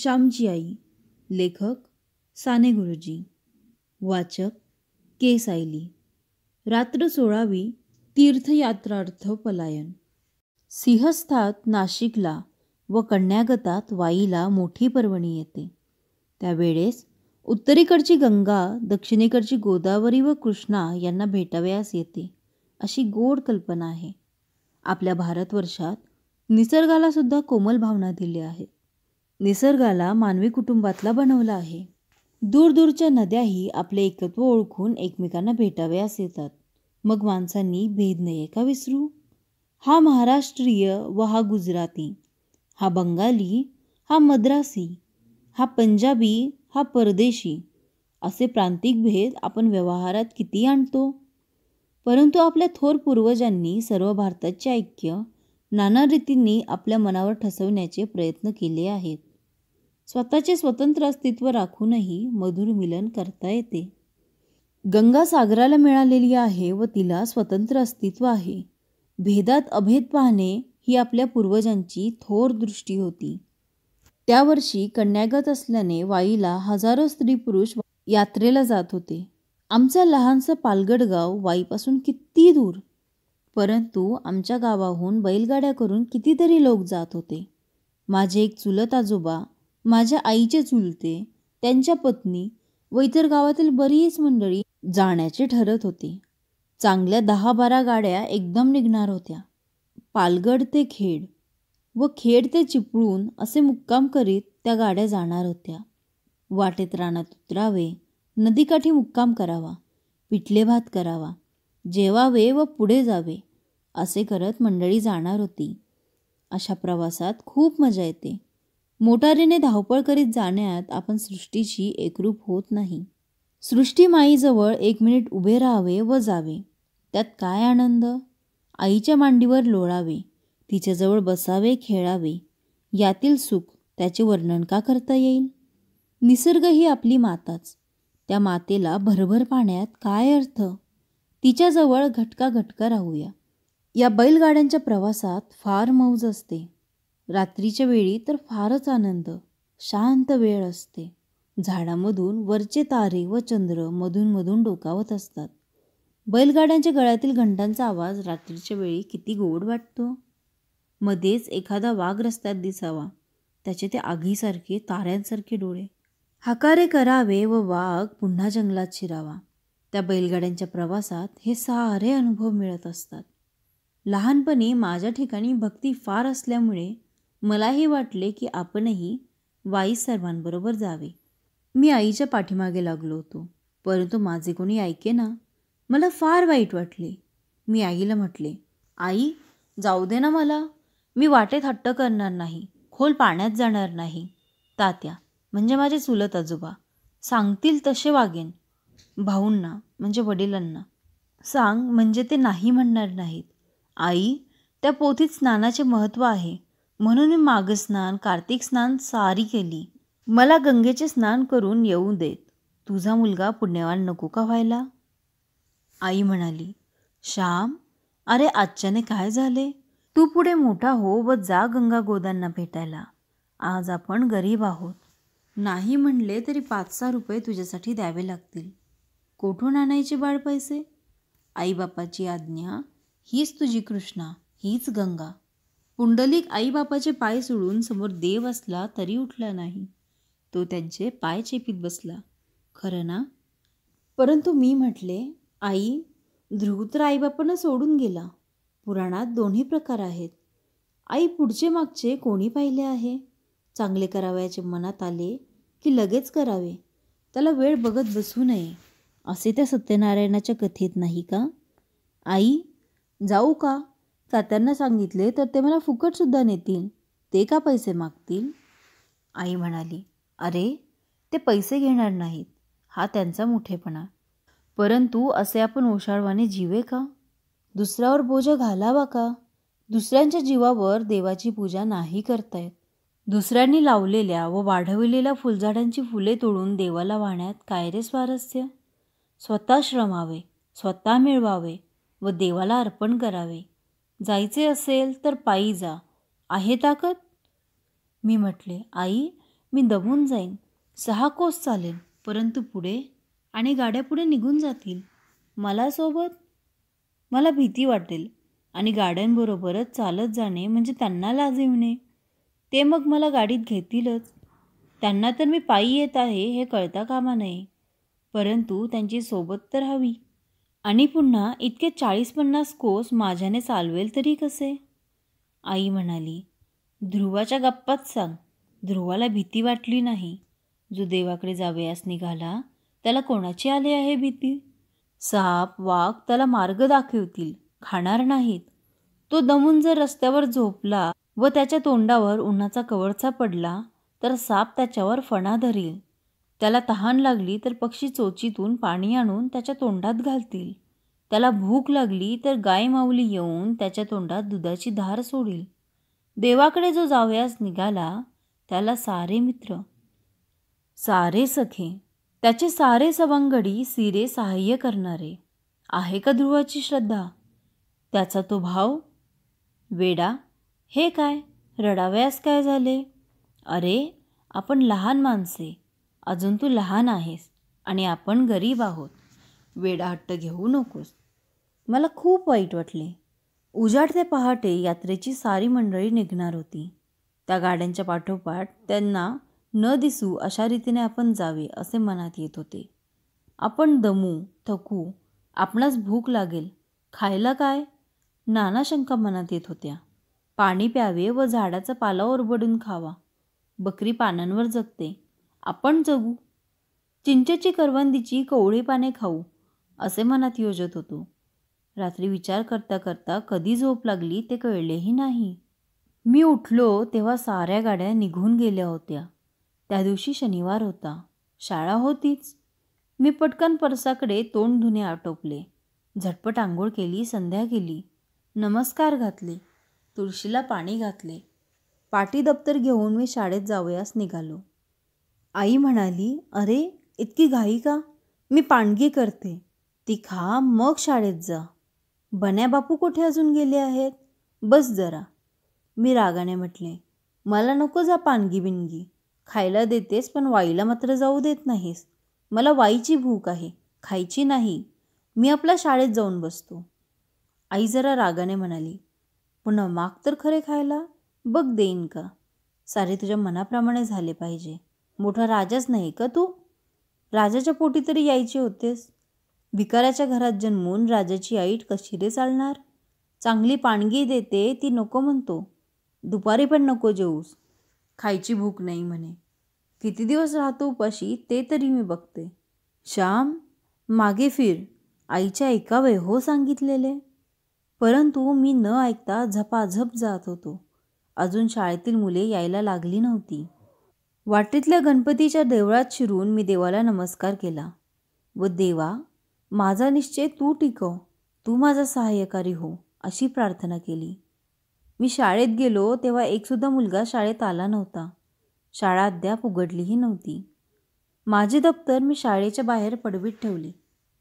श्यामची आई लेखक साने गुरुजी वाचक के सायली रात्र सोळावी तीर्थयात्रार्थ पलायन सिंहस्थात नाशिकला व कन्यागतात वाईला मोठी पर्वणी येते त्यावेळेस उत्तरेकडची गंगा दक्षिणेकडची गोदावरी व कृष्णा यांना भेटाव्यास येते अशी गोड कल्पना आहे आपल्या भारतवर्षात निसर्गालासुद्धा कोमल भावना दिली आहेत निसर्गाला मानवी कुटुंबातला बनवला आहे दूरदूरच्या नद्याही आपले एकत्व ओळखून एकमेकांना भेटाव्यास येतात मग माणसांनी भेद नये का विसरू हा महाराष्ट्रीय व हा गुजराती हा बंगाली हा मद्रासी हा पंजाबी हा परदेशी असे प्रांतिक भेद आपण व्यवहारात किती आणतो परंतु आपल्या थोर पूर्वजांनी सर्व भारताचे ऐक्य नाना रीतींनी आपल्या मनावर ठसवण्याचे प्रयत्न केले आहेत स्वतःचे स्वतंत्र अस्तित्व राखूनही मधुर मिलन करता येते गंगा सागराला मिळालेली आहे व तिला स्वतंत्र अस्तित्व आहे भेदात अभेद पाहणे ही आपल्या पूर्वजांची थोर दृष्टी होती त्या वर्षी कन्यागत असल्याने वाईला हजारो स्त्री पुरुष यात्रेला जात होते आमचं लहानसं पालगड गाव वाईपासून किती दूर परंतु आमच्या गावाहून बैलगाड्या करून कितीतरी लोक जात होते माझे एक चुलत आजोबा माझ्या आईचे चुलते त्यांच्या पत्नी व इतर गावातील बरीच मंडळी जाण्याचे ठरत होती चांगल्या दहा बारा गाड्या एकदम निघणार होत्या पालगड ते खेड व खेड ते चिपळूण असे मुक्काम करीत त्या गाड्या जाणार होत्या वाटेत रानात उतरावे नदीकाठी मुक्काम करावा पिठले भात करावा जेवावे व पुढे जावे असे करत मंडळी जाणार होती अशा प्रवासात खूप मजा येते मोटारीने धावपळ करीत जाण्यात आपण सृष्टीशी एकरूप होत नाही सृष्टी माईजवळ एक मिनिट उभे राहावे व जावे त्यात काय आनंद आईच्या मांडीवर लोळावे तिच्याजवळ बसावे खेळावे यातील सुख त्याचे वर्णन का करता येईल निसर्ग ही आपली माताच त्या मातेला भरभर पाण्यात काय अर्थ तिच्याजवळ घटका घटका राहूया या बैलगाड्यांच्या प्रवासात फार मौज असते रात्रीच्या वेळी तर फारच आनंद शांत वेळ असते झाडामधून वरचे तारे व चंद्र मधूनमधून डोकावत असतात बैलगाड्यांच्या गळ्यातील घंटांचा आवाज रात्रीच्या वेळी किती गोड वाटतो मध्येच एखादा वाघ रस्त्यात दिसावा त्याचे ते आगीसारखे ताऱ्यांसारखे डोळे हकारे करावे व वाघ पुन्हा जंगलात शिरावा त्या बैलगाड्यांच्या प्रवासात हे सारे अनुभव मिळत असतात लहानपणी माझ्या ठिकाणी भक्ती फार असल्यामुळे मलाही वाटले की आपणही वाई सर्वांबरोबर जावे मी आईच्या पाठीमागे लागलो होतो परंतु माझे कोणी ऐके ना मला फार वाईट वाटले मी आईला म्हटले आई जाऊ दे ना मला मी वाटेत हट्ट करणार नाही खोल पाण्यात जाणार नाही तात्या म्हणजे माझे चुलत आजोबा सांगतील तसे वागेन भाऊंना म्हणजे वडिलांना सांग म्हणजे ते नाही म्हणणार नाहीत आई त्या पोथीत स्नानाचे महत्त्व आहे म्हणून मी स्नान कार्तिक स्नान सारी केली मला गंगेचे स्नान करून येऊ देत तुझा मुलगा पुण्यवान नको का व्हायला आई म्हणाली श्याम अरे आजच्याने काय झाले तू पुढे मोठा हो व जा गंगा गोदांना भेटायला आज आपण गरीब आहोत नाही म्हणले तरी पाच सहा रुपये तुझ्यासाठी द्यावे लागतील कोठून आणायचे बाळ पैसे आईबापाची आज्ञा हीच तुझी कृष्णा हीच गंगा पुंडलिक आईबापाचे पाय सोडून समोर देव असला तरी उठला नाही तो त्यांचे पाय चेपीत बसला खरं ना परंतु मी म्हटले आई ध्रुव तर आईबापानं सोडून गेला पुराणात दोन्ही प्रकार आहेत आई पुढचे मागचे कोणी पाहिले आहे चांगले करावयाचे मनात आले की लगेच करावे त्याला वेळ बघत बसू नये असे त्या सत्यनारायणाच्या कथेत नाही का आई जाऊ का सात्यांना सांगितले तर ते मला फुकटसुद्धा नेतील ते का पैसे मागतील आई म्हणाली अरे ते पैसे घेणार नाहीत हा त्यांचा मोठेपणा परंतु असे आपण ओशाळवाने जीवे का दुसऱ्यावर बोज घालावा का दुसऱ्यांच्या जीवावर देवाची पूजा नाही करतायत दुसऱ्यांनी लावलेल्या व वाढविलेल्या फुलझाडांची फुले तोडून देवाला वाहण्यात काय रे स्वारस्य स्वतः श्रमावे स्वतः मिळवावे व देवाला अर्पण करावे जायचे असेल तर पायी जा आहे ताकद मी म्हटले आई मी दबून जाईन सहा कोस चालेल परंतु पुढे आणि गाड्या पुढे निघून जातील मला सोबत मला भीती वाटेल आणि गाड्यांबरोबरच चालत जाणे म्हणजे त्यांना लाज ते मग मला गाडीत घेतीलच त्यांना तर मी पायी येत आहे हे कळता कामा नये परंतु त्यांची सोबत तर हवी आणि पुन्हा इतके चाळीस पन्नास कोस माझ्याने चालवेल तरी कसे आई म्हणाली ध्रुवाच्या गप्पात सांग ध्रुवाला भीती वाटली नाही जो देवाकडे जावयास निघाला त्याला कोणाची आले आहे भीती साप वाघ त्याला मार्ग दाखवतील खाणार नाहीत तो दमून जर रस्त्यावर झोपला व त्याच्या तोंडावर उन्हाचा कवळचा पडला तर साप त्याच्यावर फणा धरील त्याला तहान लागली तर पक्षी चोचीतून पाणी आणून त्याच्या तोंडात घालतील त्याला भूक लागली तर गाय माऊली येऊन त्याच्या तोंडात दुधाची धार सोडील देवाकडे जो जावयास निघाला त्याला सारे मित्र सारे सखे त्याचे सारे सवंगडी सिरे सहाय्य करणारे आहे का ध्रुवाची श्रद्धा त्याचा तो भाव वेडा हे काय रडावयास काय झाले अरे आपण लहान माणसे अजून तू लहान आहेस आणि आपण गरीब आहोत वेडाहट्ट घेऊ नकोस मला खूप वाईट वाटले ते पहाटे यात्रेची सारी मंडळी निघणार होती त्या गाड्यांच्या पाठोपाठ त्यांना न दिसू अशा रीतीने आपण जावे असे मनात येत होते आपण दमू थकू आपणास भूक लागेल खायला काय नाना शंका मनात येत होत्या पाणी प्यावे व झाडाचा पाला ओरबडून खावा बकरी पानांवर जगते आपण जगू चिंचेची करवंदीची कवळी पाने खाऊ असे मनात योजत होतो रात्री विचार करता करता कधी झोप लागली ते कळलेही नाही मी उठलो तेव्हा साऱ्या गाड्या निघून गेल्या होत्या त्या दिवशी शनिवार होता शाळा होतीच मी पटकन परसाकडे तोंड धुणे आटोपले झटपट आंघोळ केली संध्या केली नमस्कार घातले तुळशीला पाणी घातले पाटी दप्तर घेऊन मी शाळेत जावयास निघालो आई म्हणाली अरे इतकी घाई का मी पाणगी करते ती खा मग शाळेत जा बन्या बापू कुठे अजून गेले आहेत बस जरा मी रागाने म्हटले मला नको जा पानगी बिनगी खायला देतेस पण वाईला मात्र जाऊ देत नाहीस मला वाईची भूक आहे खायची नाही मी आपल्या शाळेत जाऊन बसतो आई जरा रागाने म्हणाली पुन्हा माग तर खरे खायला बघ देईन का सारे तुझ्या मनाप्रमाणे झाले पाहिजे मोठा राजाच नाही का तू राजाच्या पोटी तरी यायचे होतेस विकाराच्या घरात जन्मून राजाची आईट कशी रे चालणार चांगली पाणगी देते ती नको म्हणतो दुपारी पण नको जेऊस खायची भूक नाही म्हणे किती दिवस राहतो उपाशी ते तरी मी बघते श्याम मागे फिर आईच्या ऐकावे हो सांगितलेले परंतु मी न ऐकता झपाझप जात होतो अजून शाळेतील मुले यायला लागली नव्हती वाटेतल्या गणपतीच्या देवळात शिरून मी देवाला नमस्कार केला व देवा माझा निश्चय तू टिकव तू माझा सहाय्यकारी हो अशी प्रार्थना केली मी शाळेत गेलो तेव्हा एकसुद्धा मुलगा शाळेत आला नव्हता शाळा अद्याप उघडलीही नव्हती माझे दप्तर मी शाळेच्या बाहेर पडवीत ठेवली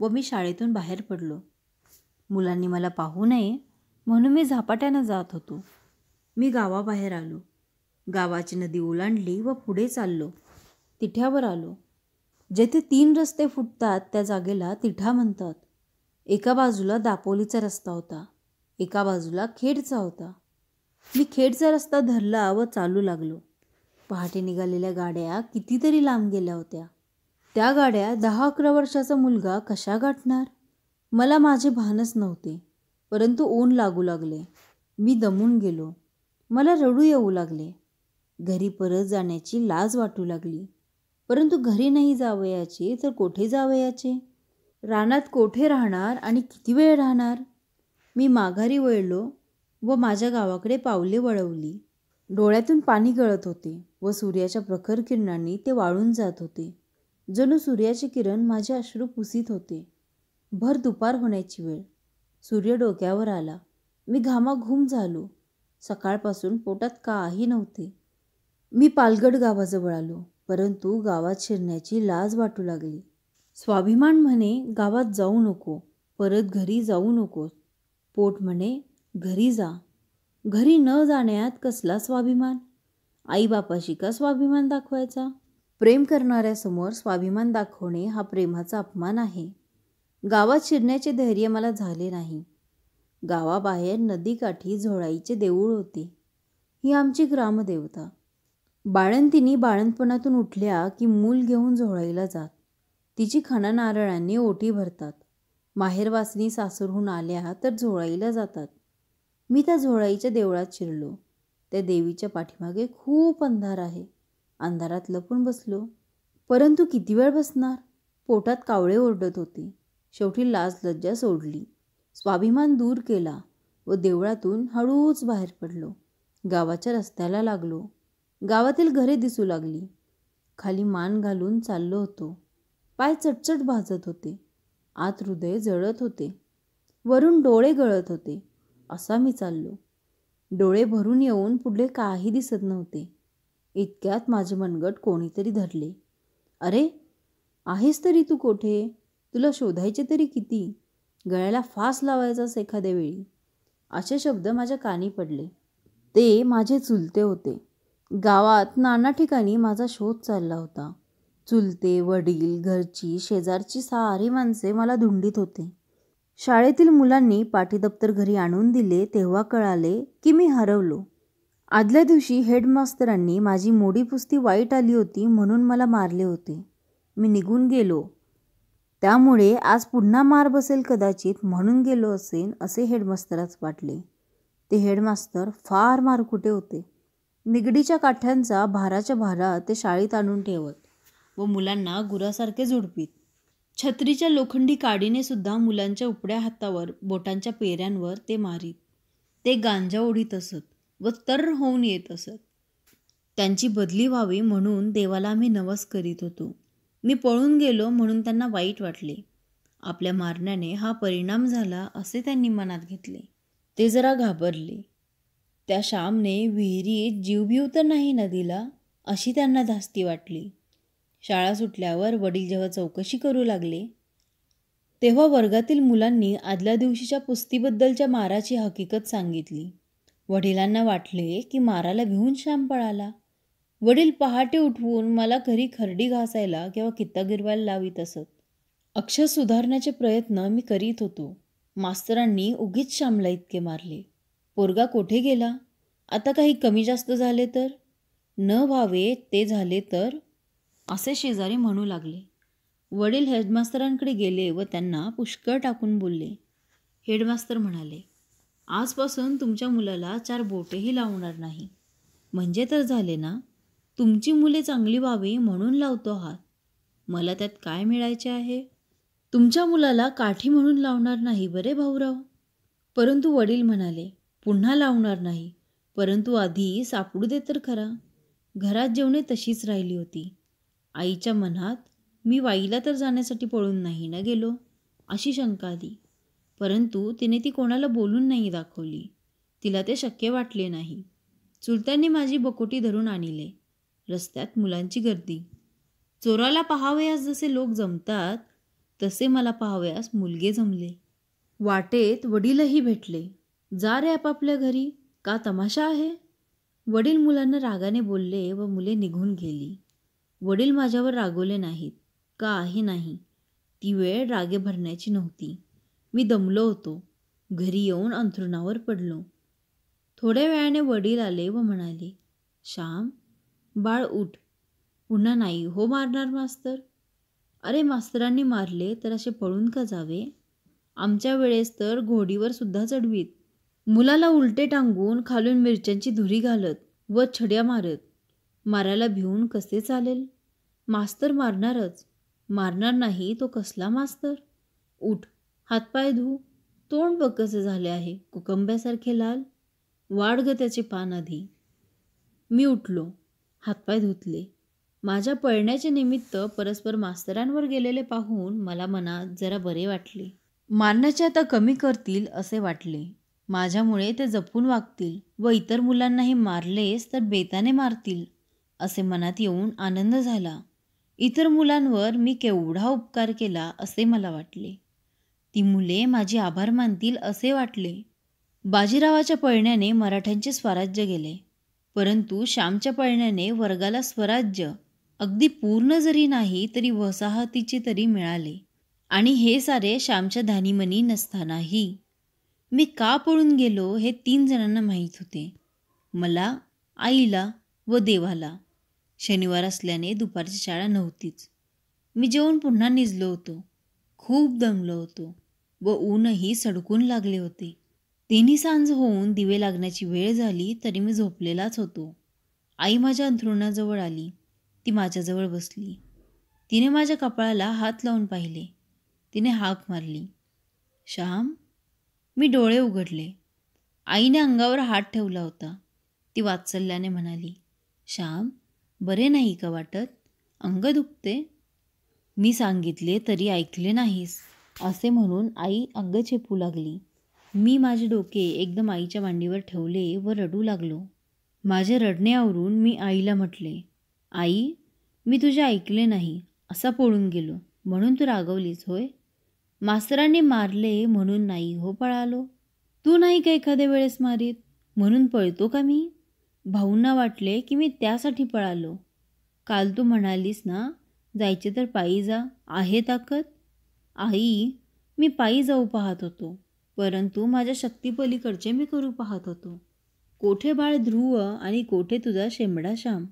व मी शाळेतून बाहेर पडलो मुलांनी मला पाहू नये म्हणून मी झपाट्यानं जात होतो मी गावाबाहेर आलो गावाची नदी ओलांडली व पुढे चाललो तिठ्यावर आलो जेथे तीन रस्ते फुटतात त्या जागेला तिठा म्हणतात एका बाजूला दापोलीचा रस्ता होता एका बाजूला खेडचा होता मी खेडचा रस्ता धरला व चालू लागलो पहाटे निघालेल्या गाड्या कितीतरी लांब गेल्या होत्या त्या गाड्या दहा अकरा वर्षाचा मुलगा कशा गाठणार मला माझे भानच नव्हते परंतु ऊन लागू लागले मी दमून गेलो मला रडू येऊ लागले घरी परत जाण्याची लाज वाटू लागली परंतु घरी नाही जावयाचे तर कोठे जावयाचे रानात कोठे राहणार आणि किती वेळ राहणार मी माघारी वळलो व माझ्या गावाकडे पावले वळवली डोळ्यातून पाणी गळत होते व सूर्याच्या प्रखर किरणांनी ते वाळून जात होते जणू सूर्याचे किरण माझे अश्रू पुसीत होते भर दुपार होण्याची वेळ सूर्य डोक्यावर आला मी घामाघूम झालो सकाळपासून पोटात काही नव्हते मी पालगड गावाजवळ आलो परंतु गावात शिरण्याची लाज वाटू लागली स्वाभिमान म्हणे गावात जाऊ नको परत घरी जाऊ नको पोट म्हणे घरी जा घरी न जाण्यात कसला स्वाभिमान आईबापाशी का स्वाभिमान दाखवायचा प्रेम करणाऱ्यासमोर स्वाभिमान दाखवणे हा प्रेमाचा अपमान आहे गावात शिरण्याचे धैर्य मला झाले नाही गावाबाहेर नदीकाठी झोळाईचे देऊळ होते ही आमची ग्रामदेवता बाळंतीनी बाळंतपणातून उठल्या की मूल घेऊन झोळाईला जात तिची खाना नारळांनी ओटी भरतात माहेरवासनी सासूरहून आल्या तर झोळाईला जातात मी त्या झोळाईच्या देवळात शिरलो त्या देवीच्या पाठीमागे खूप अंधार आहे अंधारात लपून बसलो परंतु किती वेळ बसणार पोटात कावळे ओरडत होते शेवटी लाज लज्जा सोडली स्वाभिमान दूर केला व देवळातून हळूच बाहेर पडलो गावाच्या रस्त्याला लागलो गावातील घरे दिसू लागली खाली मान घालून चाललो होतो पाय चटचट भाजत होते आत हृदय जळत होते वरून डोळे गळत होते असा मी चाललो डोळे भरून येऊन पुढे काही दिसत नव्हते इतक्यात माझे मनगट कोणीतरी धरले अरे आहेस तरी तू कोठे तुला शोधायचे तरी किती गळ्याला फास लावायचास एखाद्या वेळी असे शब्द माझ्या कानी पडले ते माझे चुलते होते गावात नाना ठिकाणी माझा शोध चालला होता चुलते वडील घरची शेजारची सारी माणसे मला धुंडीत होते शाळेतील मुलांनी पाठीदप्तर घरी आणून दिले तेव्हा कळाले की मी हरवलो आदल्या दिवशी हेडमास्तरांनी माझी मोडी पुस्ती वाईट आली होती म्हणून मला मारले होते मी निघून गेलो त्यामुळे आज पुन्हा मार बसेल कदाचित म्हणून गेलो असेन असे हेडमास्तरच वाटले ते हेडमास्तर फार मारकुटे होते निगडीच्या काठ्यांचा भाराच्या भारा ते शाळेत आणून ठेवत व मुलांना गुरासारखे झुडपीत छत्रीच्या लोखंडी काडीने सुद्धा मुलांच्या उपड्या हातावर बोटांच्या पेऱ्यांवर ते मारीत ते गांजा ओढीत असत व तर होऊन येत असत त्यांची बदली व्हावी म्हणून देवाला आम्ही नवस करीत होतो मी पळून गेलो म्हणून त्यांना वाईट वाटले आपल्या मारण्याने हा परिणाम झाला असे त्यांनी मनात घेतले ते जरा घाबरले त्या श्यामने विहिरीत जीवबीव तर नाही नदीला अशी त्यांना धास्ती वाटली शाळा सुटल्यावर वडील जेव्हा चौकशी करू लागले तेव्हा वर्गातील मुलांनी आदल्या दिवशीच्या पुस्तीबद्दलच्या माराची हकीकत सांगितली वडिलांना वाटले की माराला घेऊन श्याम पळाला वडील पहाटे उठवून मला घरी खरडी घासायला किंवा कित्ता गिरवायला लावित असत अक्षर सुधारण्याचे प्रयत्न मी करीत होतो मास्तरांनी उगीच श्यामला इतके मारले पोरगा कोठे गेला आता काही कमी जास्त झाले तर न व्हावे ते झाले तर असे शेजारी म्हणू लागले वडील हेडमास्तरांकडे गेले व त्यांना पुष्कळ टाकून बोलले हेडमास्तर म्हणाले आजपासून तुमच्या मुलाला चार बोटेही लावणार नाही म्हणजे तर झाले ना तुमची मुले चांगली व्हावी म्हणून लावतो आहात मला त्यात काय मिळायचे आहे तुमच्या मुलाला काठी म्हणून लावणार नाही बरे भाऊराव परंतु वडील म्हणाले पुन्हा लावणार नाही परंतु आधी सापडू दे तर खरा घरात जेवणे तशीच राहिली होती आईच्या मनात मी वाईला तर जाण्यासाठी पळून नाही ना गेलो अशी शंका आली परंतु तिने ती कोणाला बोलून नाही दाखवली तिला ते शक्य वाटले नाही चुलत्यांनी माझी बकोटी धरून आणले रस्त्यात मुलांची गर्दी चोराला पहावयास जसे लोक जमतात तसे मला पहावयास मुलगे जमले वाटेत वडीलही भेटले जा रे आपापल्या घरी का तमाशा आहे वडील मुलांना रागाने बोलले व मुले निघून गेली वडील माझ्यावर रागवले नाहीत का आहे नाही ती वेळ रागे भरण्याची नव्हती मी दमलो होतो घरी येऊन अंथरुणावर पडलो थोड्या वेळाने वडील आले व म्हणाले श्याम बाळ उठ पुन्हा नाही हो मारणार मास्तर अरे मास्तरांनी मारले तर असे पळून का जावे आमच्या वेळेस तर घोडीवर सुद्धा चढवीत मुलाला उलटे टांगून खालून मिरच्यांची धुरी घालत व छड्या मारत मारायला भिवून कसे चालेल मास्तर मारणारच मारणार नाही तो कसला मास्तर उठ हातपाय धू तोंड बक्कसे झाले आहे कुकंब्यासारखे लाल वाढ ग त्याचे पान आधी मी उठलो हातपाय धुतले माझ्या पळण्याचे निमित्त परस्पर मास्तरांवर गेलेले पाहून मला मनात जरा बरे वाटले मारण्याचे आता कमी करतील असे वाटले माझ्यामुळे ते जपून वागतील व इतर मुलांनाही मारलेस तर बेताने मारतील असे मनात येऊन आनंद झाला इतर मुलांवर मी केवढा उपकार केला असे मला वाटले ती मुले माझे आभार मानतील असे वाटले बाजीरावाच्या पळण्याने मराठ्यांचे स्वराज्य गेले परंतु श्यामच्या पळण्याने वर्गाला स्वराज्य अगदी पूर्ण जरी नाही तरी वसाहतीचे तरी मिळाले आणि हे सारे श्यामच्या धानीमनी नसतानाही मी का पळून गेलो हे तीन जणांना माहीत होते मला आईला व देवाला शनिवार असल्याने दुपारची शाळा नव्हतीच मी जेवण पुन्हा निजलो होतो खूप दमलो होतो व ऊनही सडकून लागले होते तिन्ही सांज होऊन दिवे लागण्याची वेळ झाली तरी मी झोपलेलाच होतो आई माझ्या अंथरुणाजवळ आली ती माझ्याजवळ बसली तिने माझ्या कपाळाला हात लावून पाहिले तिने हाक मारली श्याम मी डोळे उघडले आईने अंगावर हात ठेवला होता ती वात्सल्याने म्हणाली श्याम बरे नाही का वाटत अंग दुखते मी सांगितले तरी ऐकले नाहीस असे म्हणून आई अंग चेपू लागली मी माझे डोके एकदम आईच्या मांडीवर ठेवले व रडू लागलो माझे रडणे आवरून मी आईला म्हटले आई मी तुझे ऐकले नाही असा पळून गेलो म्हणून तू रागवलीस होय मास्तराने मारले म्हणून नाही हो पळालो तू नाही का एखाद्या वेळेस मारीत म्हणून पळतो का मी भाऊंना वाटले की मी त्यासाठी पळालो काल तू म्हणालीस ना जायचे तर पायी जा आहे ताकद आई मी पायी जाऊ पाहत होतो परंतु माझ्या शक्तीपलीकडचे मी करू पाहत होतो कोठे बाळ ध्रुव आणि कोठे तुझा शेंबडा श्याम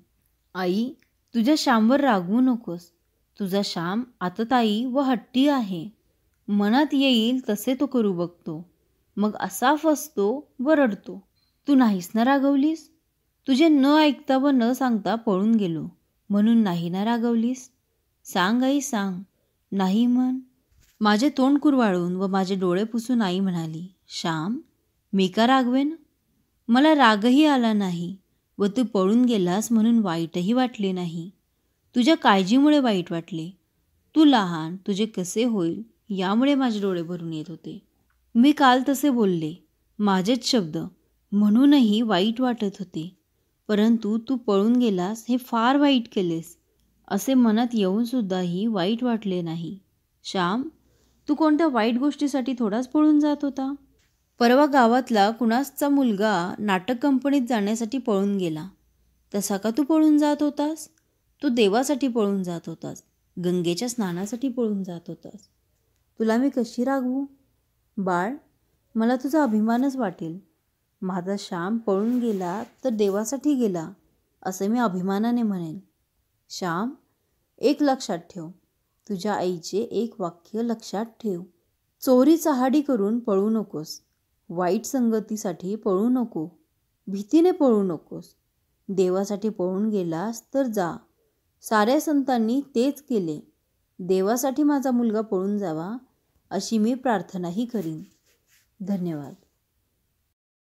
आई तुझ्या श्यामवर रागवू नकोस तुझा श्याम आता ताई व हट्टी आहे मनात येईल तसे तो करू बघतो मग असा फसतो व रडतो तू नाहीस ना रागवलीस तुझे न ऐकता व न सांगता पळून गेलो म्हणून नाही ना रागवलीस सांग आई सांग नाही म्हण माझे तोंड कुरवाळून व माझे डोळे पुसून आई म्हणाली श्याम मी का रागवेन मला रागही आला नाही व तू पळून गेलास म्हणून वाईटही वाटले नाही तुझ्या काळजीमुळे वाईट वाटले तू लहान तुझे कसे होईल यामुळे माझे डोळे भरून येत होते मी काल तसे बोलले माझेच शब्द म्हणूनही वाईट वाटत होते परंतु तू पळून गेलास हे फार वाईट केलेस असे मनात येऊनसुद्धाही वाईट वाटले नाही श्याम तू कोणत्या वाईट गोष्टीसाठी थोडाच पळून जात होता परवा गावातला कुणासचा मुलगा नाटक कंपनीत जाण्यासाठी पळून गेला तसा का तू पळून जात होतास तू देवासाठी पळून जात होतास गंगेच्या स्नानासाठी पळून जात होतास तुला मी कशी रागवू बाळ मला तुझा अभिमानच वाटेल माझा श्याम पळून गेला तर देवासाठी गेला असे मी अभिमानाने म्हणेन श्याम एक लक्षात ठेव तुझ्या आईचे एक वाक्य लक्षात ठेव चोरी चहाडी करून पळू नकोस वाईट संगतीसाठी पळू नको भीतीने पळू नकोस देवासाठी पळून गेलास तर जा साऱ्या संतांनी तेच केले देवासाठी माझा मुलगा पळून जावा अशी मी प्रार्थनाही करीन धन्यवाद